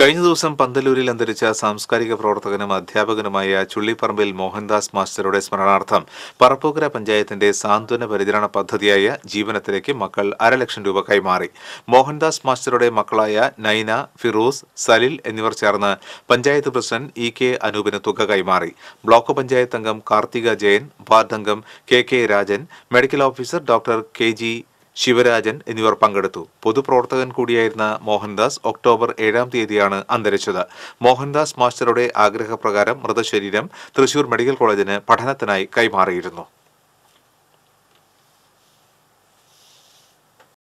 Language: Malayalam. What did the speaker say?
കഴിഞ്ഞ ദിവസം പന്തലൂരിൽ അന്തരിച്ച സാംസ്കാരിക പ്രവർത്തകനും അധ്യാപകനുമായ ചുള്ളിപ്പറമ്പിൽ മോഹൻദാസ് മാസ്റ്ററുടെ സ്മരണാർത്ഥം പറപ്പൂക്കര പഞ്ചായത്തിന്റെ സാന്ത്വന പരിചരണ പദ്ധതിയായ ജീവനത്തിലേക്ക് മക്കൾ അരലക്ഷം രൂപ കൈമാറി മോഹൻദാസ് മാസ്റ്ററുടെ മക്കളായ നൈന ഫിറോസ് സലിൽ എന്നിവർ ചേർന്ന് പഞ്ചായത്ത് പ്രസിഡന്റ് ഇ കെ അനൂപിന് തുക കൈമാറി ബ്ലോക്ക് പഞ്ചായത്ത് അംഗം കാർത്തിക ജയൻ വാർഡംഗം K K Rajan medical officer doctor K G Sivarajan എന്നിവർ പങ്കെടുത്തു പൊതുപ്രവർത്തകൻ കൂടിയായിരുന്ന മോഹൻദാസ് ഒക്ടോബർ ഏഴാം തീയതിയാണ് അന്തരിച്ചത് മോഹൻദാസ് മാസ്റ്ററുടെ ആഗ്രഹപ്രകാരം മൃതശരീരം തൃശൂർ മെഡിക്കൽ കോളേജിന് പഠനത്തിനായി കൈമാറിയിരുന്നു